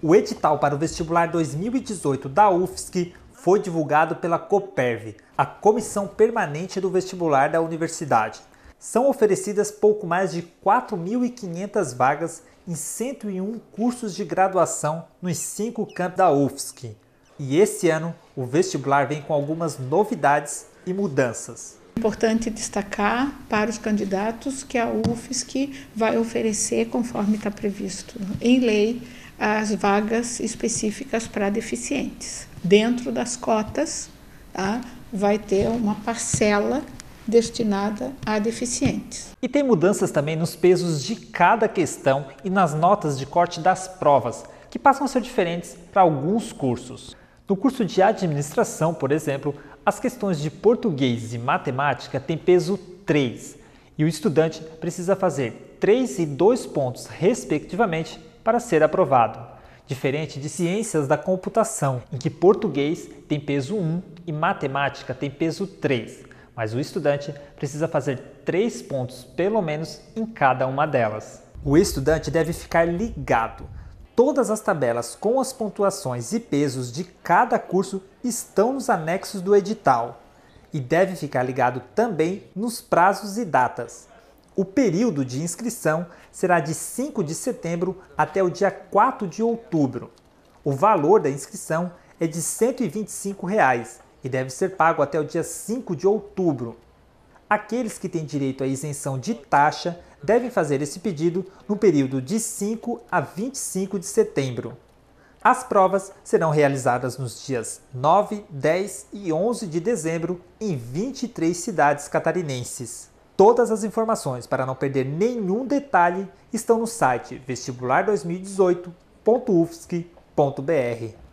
O edital para o vestibular 2018 da UFSC foi divulgado pela COPERV, a Comissão Permanente do Vestibular da Universidade. São oferecidas pouco mais de 4.500 vagas em 101 cursos de graduação nos cinco campos da UFSC. E esse ano, o vestibular vem com algumas novidades e mudanças. Importante destacar para os candidatos que a UFSC vai oferecer, conforme está previsto em lei, as vagas específicas para deficientes. Dentro das cotas, tá, vai ter uma parcela destinada a deficientes. E tem mudanças também nos pesos de cada questão e nas notas de corte das provas, que passam a ser diferentes para alguns cursos. No curso de administração, por exemplo, as questões de português e matemática têm peso 3 e o estudante precisa fazer 3 e 2 pontos, respectivamente, para ser aprovado. Diferente de ciências da computação, em que português tem peso 1 e matemática tem peso 3, mas o estudante precisa fazer 3 pontos pelo menos em cada uma delas. O estudante deve ficar ligado Todas as tabelas com as pontuações e pesos de cada curso estão nos anexos do edital e deve ficar ligado também nos prazos e datas. O período de inscrição será de 5 de setembro até o dia 4 de outubro. O valor da inscrição é de R$ 125 reais e deve ser pago até o dia 5 de outubro. Aqueles que têm direito à isenção de taxa devem fazer esse pedido no período de 5 a 25 de setembro. As provas serão realizadas nos dias 9, 10 e 11 de dezembro em 23 cidades catarinenses. Todas as informações para não perder nenhum detalhe estão no site vestibular2018.ufsc.br.